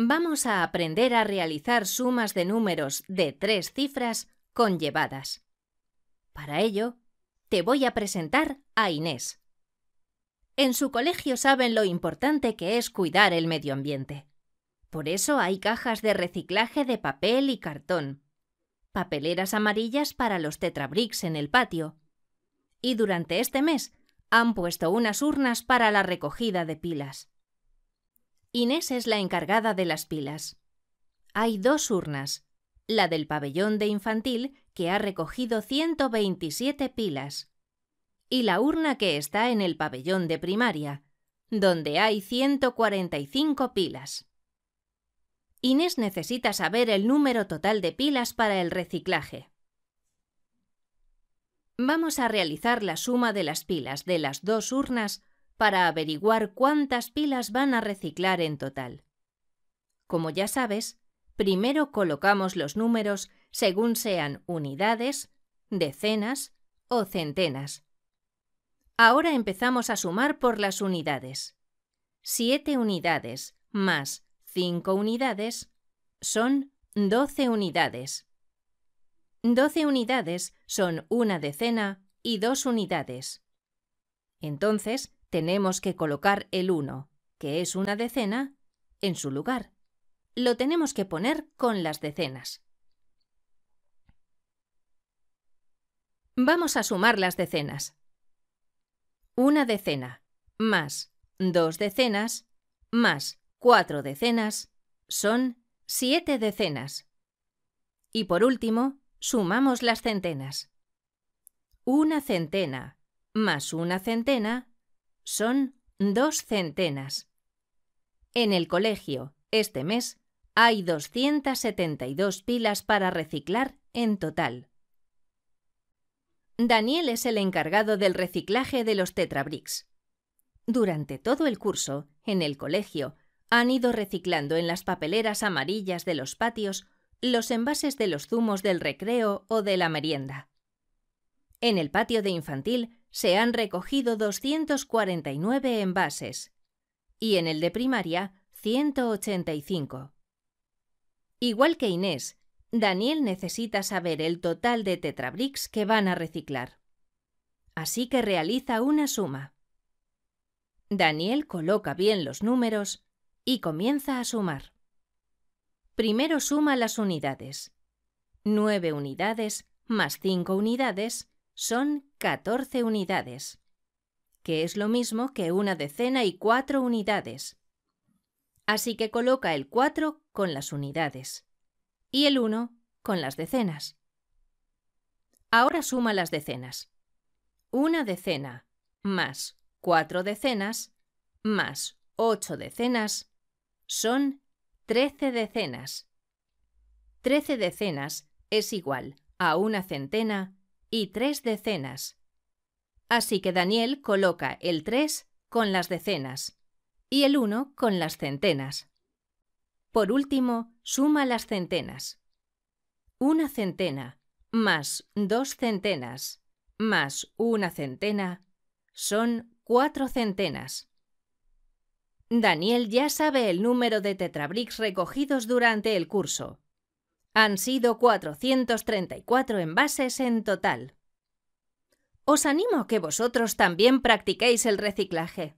Vamos a aprender a realizar sumas de números de tres cifras conllevadas. Para ello, te voy a presentar a Inés. En su colegio saben lo importante que es cuidar el medio ambiente. Por eso hay cajas de reciclaje de papel y cartón, papeleras amarillas para los tetrabricks en el patio. Y durante este mes han puesto unas urnas para la recogida de pilas. Inés es la encargada de las pilas. Hay dos urnas, la del pabellón de infantil, que ha recogido 127 pilas, y la urna que está en el pabellón de primaria, donde hay 145 pilas. Inés necesita saber el número total de pilas para el reciclaje. Vamos a realizar la suma de las pilas de las dos urnas para averiguar cuántas pilas van a reciclar en total. Como ya sabes, primero colocamos los números según sean unidades, decenas o centenas. Ahora empezamos a sumar por las unidades. Siete unidades más cinco unidades son 12 unidades. 12 unidades son una decena y dos unidades. Entonces, tenemos que colocar el 1, que es una decena, en su lugar. Lo tenemos que poner con las decenas. Vamos a sumar las decenas. Una decena más dos decenas más cuatro decenas son siete decenas. Y por último, sumamos las centenas. Una centena más una centena son dos centenas. En el colegio, este mes, hay 272 pilas para reciclar en total. Daniel es el encargado del reciclaje de los tetrabricks. Durante todo el curso, en el colegio, han ido reciclando en las papeleras amarillas de los patios los envases de los zumos del recreo o de la merienda. En el patio de infantil se han recogido 249 envases y en el de primaria 185. Igual que Inés, Daniel necesita saber el total de tetrabricks que van a reciclar. Así que realiza una suma. Daniel coloca bien los números y comienza a sumar. Primero suma las unidades. 9 unidades más 5 unidades son 14 unidades, que es lo mismo que una decena y cuatro unidades. Así que coloca el 4 con las unidades y el 1 con las decenas. Ahora suma las decenas. Una decena más cuatro decenas más ocho decenas son trece decenas. Trece decenas es igual a una centena y tres decenas. Así que Daniel coloca el 3 con las decenas y el 1 con las centenas. Por último, suma las centenas. Una centena más dos centenas más una centena son cuatro centenas. Daniel ya sabe el número de tetrabricks recogidos durante el curso. Han sido 434 envases en total. Os animo a que vosotros también practiquéis el reciclaje.